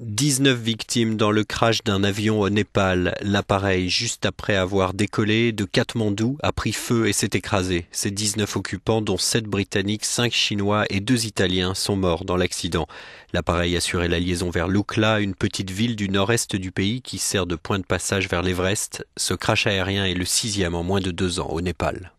19 victimes dans le crash d'un avion au Népal. L'appareil, juste après avoir décollé de Katmandou, a pris feu et s'est écrasé. Ces 19 occupants, dont 7 Britanniques, 5 Chinois et 2 Italiens, sont morts dans l'accident. L'appareil assurait la liaison vers Lukla, une petite ville du nord-est du pays qui sert de point de passage vers l'Everest. Ce crash aérien est le sixième en moins de deux ans au Népal.